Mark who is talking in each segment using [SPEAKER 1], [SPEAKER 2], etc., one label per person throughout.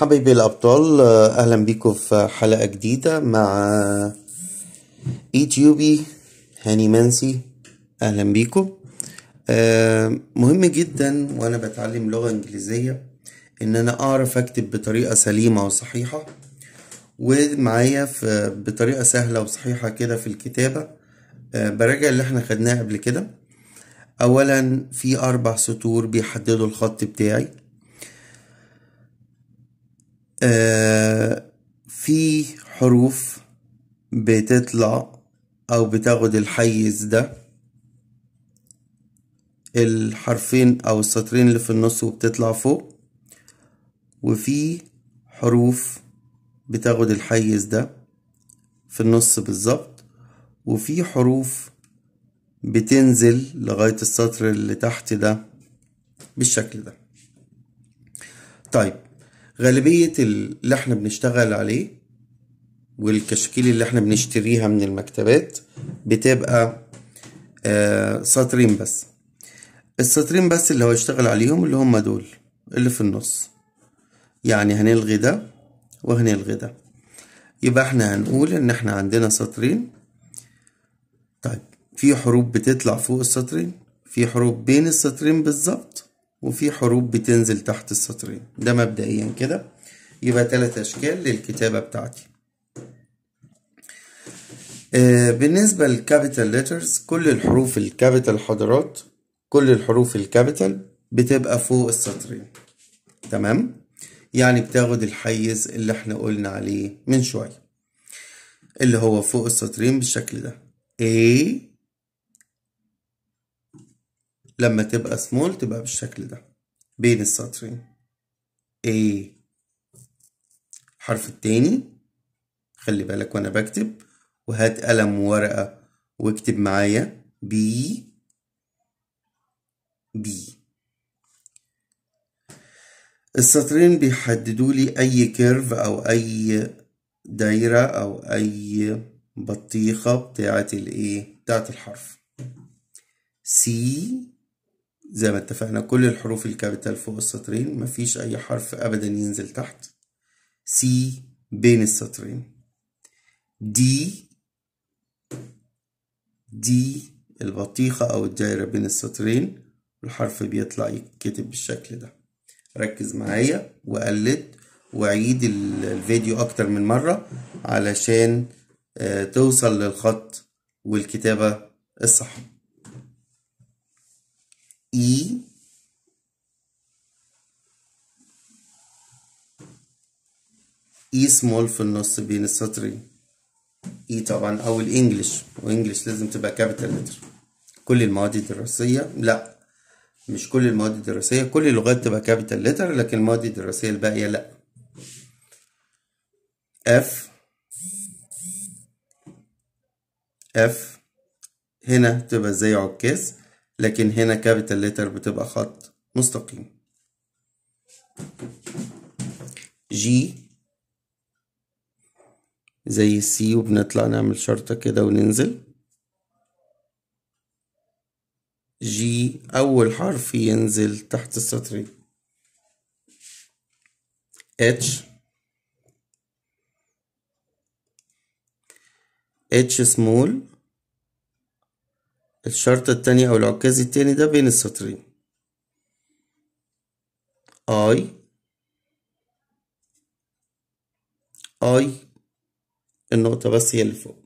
[SPEAKER 1] حبيبي الأبطال أهلا بكم في حلقة جديدة مع إيتيوبي هاني منسي أهلا بكم آه، مهم جدا وأنا بتعلم لغة إنجليزية إن أنا أعرف أكتب بطريقة سليمة وصحيحة ومعايا في بطريقة سهلة وصحيحة كده في الكتابة آه، براجع اللي احنا خدناه قبل كده أولا في أربع سطور بيحددوا الخط بتاعي آه، في حروف بتطلع أو بتاخد الحيز ده الحرفين أو السطرين اللي في النص وبتطلع فوق وفي حروف بتاخد الحيز ده في النص بالظبط وفي حروف بتنزل لغاية السطر اللي تحت ده بالشكل ده طيب غالبية اللي احنا بنشتغل عليه والكشكيل اللي احنا بنشتريها من المكتبات بتبقى آه، سطرين بس السطرين بس اللي هو يشتغل عليهم اللي هم دول اللي في النص يعني هنلغي ده وهنلغي ده يبقى احنا هنقول ان احنا عندنا سطرين طيب في حروب بتطلع فوق السطرين في حروب بين السطرين بالظبط وفي حروب بتنزل تحت السطرين ده مبدئيا كده يبقى تلات أشكال للكتابة بتاعتي آه بالنسبة للكابيتال ليترز كل الحروف الكابيتال حضرات كل الحروف الكابيتال بتبقى فوق السطرين تمام يعني بتاخد الحيز اللي احنا قلنا عليه من شوية اللي هو فوق السطرين بالشكل ده A لما تبقى سمول تبقى بالشكل ده بين السطرين A حرف التاني خلي بالك وانا بكتب وهات قلم وورقة واكتب معايا B B السطرين بيحددوا لي اي كيرف او اي دايرة او اي بطيخة بتاعة الايه بتاعة الحرف C زي ما اتفقنا كل الحروف الكابيتال فوق السطرين مفيش أي حرف أبدا ينزل تحت سي بين السطرين دي دي البطيخة أو الدايرة بين السطرين الحرف بيطلع يتكتب بالشكل ده ركز معايا وقلد وعيد الفيديو أكتر من مرة علشان آه، توصل للخط والكتابة الصح E اي سمول في النص بين السطرين اي طبعا او الانجليش وانجليش لازم تبقى كابيتال لتر كل المواد الدراسيه لا مش كل المواد الدراسيه كل اللغات تبقى كابيتال لتر لكن المواد الدراسيه الباقيه لا اف اف هنا تبقى زي عكاز لكن هنا كابيتال لتر بتبقى خط مستقيم جي زي السي وبنطلع نعمل شرطة كده وننزل جي أول حرف ينزل تحت السطر اتش اتش سمول الشرطة التانية أو العكاز التاني ده بين السطرين I I النقطة بس هي اللي فوق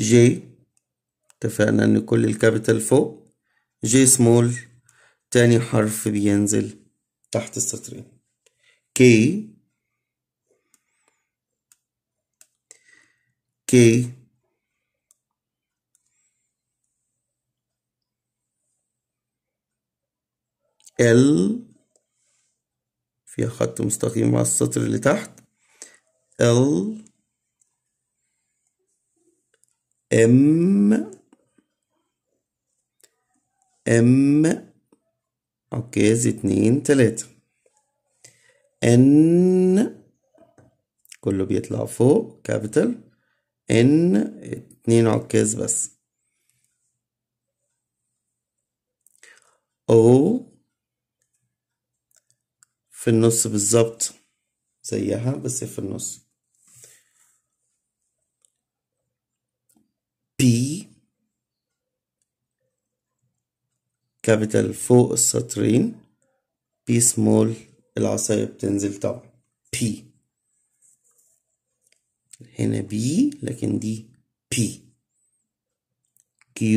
[SPEAKER 1] J اتفقنا إن كل الكابيتال فوق J سمول تاني حرف بينزل تحت السطرين K K ال فيها خط مستقيم مع السطر اللي تحت ال ام ام اوكي زي اتنين تلاتة ان كله بيطلع فوق كابيتال ان اتنين عكاز بس او في النص بالظبط زيها بس في النص P كابيتال فوق السطرين P سمول العصاية بتنزل طبعا P هنا B لكن دي P Q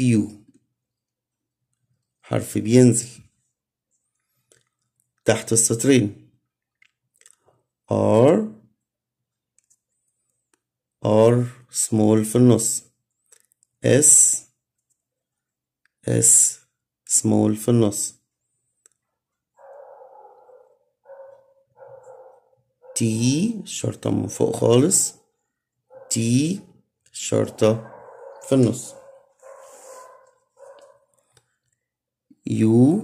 [SPEAKER 1] Q حرف بينزل تحت السطرين R R small في النص S S small في النص T شرطة من فوق خالص T شرطة في النص يو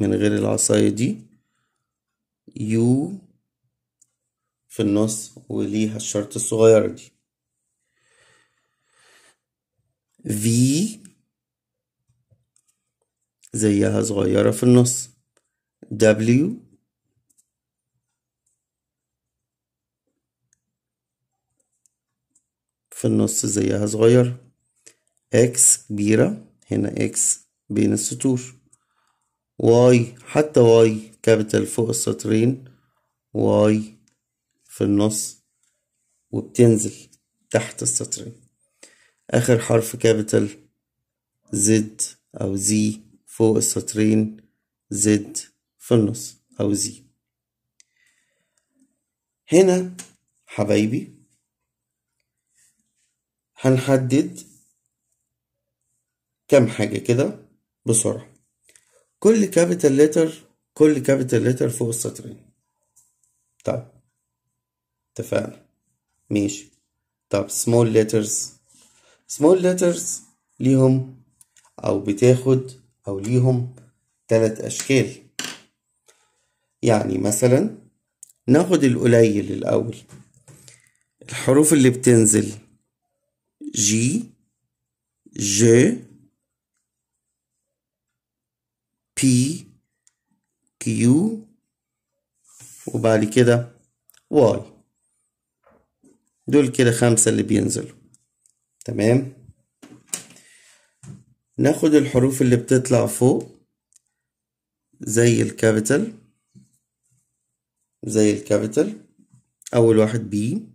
[SPEAKER 1] من غير العصاية دي يو في النص وليها الشرط الصغيرة دي في زيها صغيرة في النص دبليو في النص زيها صغيرة اكس كبيرة هنا اكس بين السطور واي حتى واي كابيتال فوق السطرين واي في النص وبتنزل تحت السطرين اخر حرف كابيتال زد او زي فوق السطرين زد في النص او زي هنا حبايبي هنحدد كام حاجة كده بسرعة كل كابيتال لتر كل كابيتال لتر فوق السطرين طيب اتفقنا ماشي طب سمول لترز سمول لترز ليهم أو بتاخد أو ليهم تلات أشكال يعني مثلا ناخد القليل الأول الحروف اللي بتنزل جي جي بي كيو وبعد كده واي دول كده خمسة اللي بينزلوا تمام ناخد الحروف اللي بتطلع فوق زي الكابيتال زي الكابيتال أول واحد بي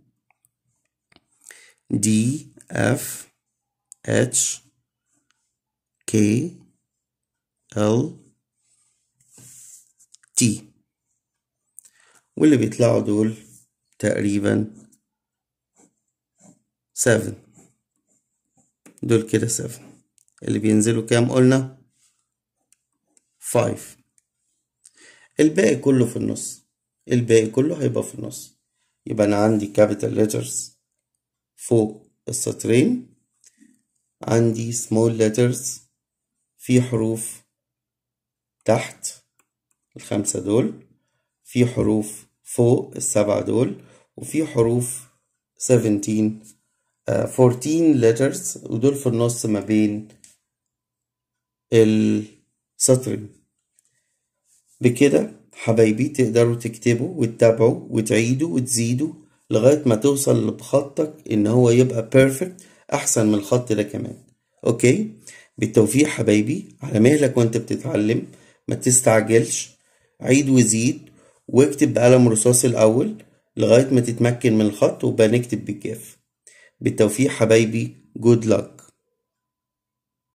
[SPEAKER 1] دي اف اتش كي ال تي واللي بيطلعوا دول تقريبا سفن دول كده سفن اللي بينزلوا كام قلنا فايف الباقي كله في النص الباقي كله هيبقى في النص يبقى انا عندي كابيتال ليترز فوق السطرين عندي سمول ليترز في حروف تحت الخمسة دول في حروف فوق السبعة دول وفي حروف 17 14 آه، letters ودول في النص ما بين السطرين بكده حبايبي تقدروا تكتبوا وتتابعوا وتعيدوا وتزيدوا لغاية ما توصل بخطك ان هو يبقى بيرفكت احسن من الخط ده كمان اوكي بالتوفيق حبايبي على مهلك وانت بتتعلم ما تستعجلش عيد وزيد واكتب بقلم رصاص الأول لغاية ما تتمكن من الخط وبنكتب بالجاف بالتوفيق حبايبي جود luck